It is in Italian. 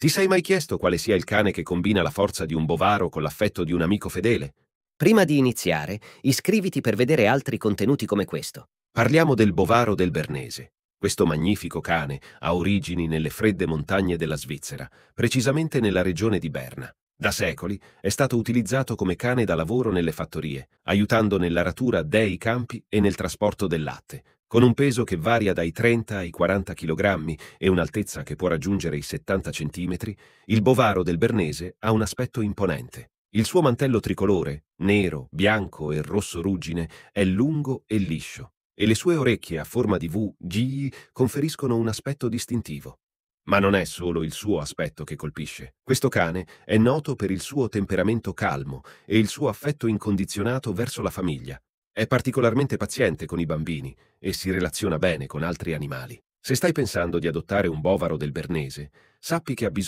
Ti sei mai chiesto quale sia il cane che combina la forza di un bovaro con l'affetto di un amico fedele? Prima di iniziare, iscriviti per vedere altri contenuti come questo. Parliamo del bovaro del Bernese. Questo magnifico cane ha origini nelle fredde montagne della Svizzera, precisamente nella regione di Berna. Da secoli è stato utilizzato come cane da lavoro nelle fattorie, aiutando nell'aratura dei campi e nel trasporto del latte, con un peso che varia dai 30 ai 40 kg e un'altezza che può raggiungere i 70 cm, il bovaro del Bernese ha un aspetto imponente. Il suo mantello tricolore, nero, bianco e rosso ruggine, è lungo e liscio, e le sue orecchie a forma di V gigli conferiscono un aspetto distintivo. Ma non è solo il suo aspetto che colpisce. Questo cane è noto per il suo temperamento calmo e il suo affetto incondizionato verso la famiglia, è particolarmente paziente con i bambini e si relaziona bene con altri animali. Se stai pensando di adottare un bovaro del Bernese, sappi che ha bisogno